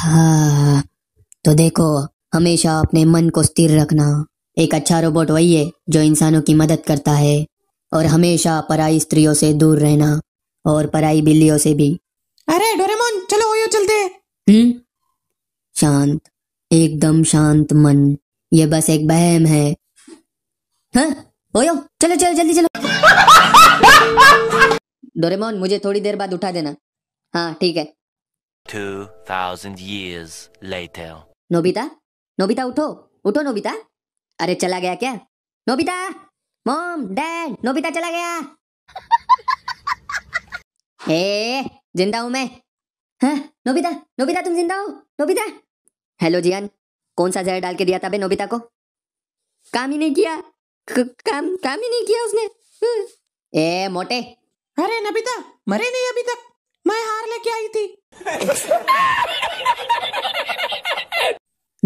हाँ तो देखो हमेशा अपने मन को स्थिर रखना एक अच्छा रोबोट वही है जो इंसानों की मदद करता है और हमेशा पराई स्त्रियों से दूर रहना और पराई बिल्लियों से भी अरे डोरेमोन चलो ओयो चलते हम्म शांत एकदम शांत मन ये बस एक बहम है हाँ ओयो चलो चलो जल्दी चलो, चलो। डोरेमोन मुझे थोड़ी देर बाद उठा देना हाँ ठीक है 2000 years later Nobita? Nobita utho. Utho Nobita. अरे चला गया क्या Nobita! Mom, dad, Nobita chala gaya. hey, जिंदा hu main. हाँ नोबिता नोबिता तुम जिंदा हो नोबिता हेलो जियान कौन सा जहर डाल के दिया था बे नोबिता को काम ही नहीं किया काम काम ही नहीं किया उसने ए मोटे अरे नोबिता मरे नहीं अभी तक मैं हार लेके आई थी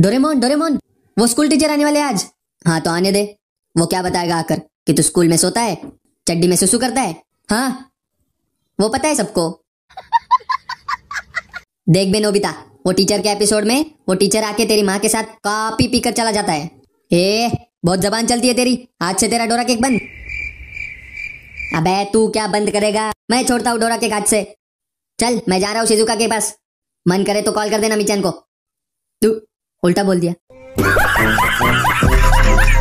डोरेमोन डोरेमोन वो स्कूल टीचर आने वाले आज हाँ तो आने दे वो क्या बताएगा आकर कि तू स्कूल में सोता है चड्डी में सुसु करता है हाँ वो पता है सबको देख बे नोबिता वो टीचर के एपिसोड में वो टीचर आके तेरी माँ के साथ कॉपी पीकर चला जाता है ए बहुत जबान चलती है तेरी आज से तेरा डोरा केक बंद अबे तू क्या बंद करेगा मैं छोड़ता हूँ डोरा केक हाथ से चल मैं जा रहा हूँ शिजुका के पास मन करे तो कॉल कर देना मिचन को तू उल्टा बोल दिया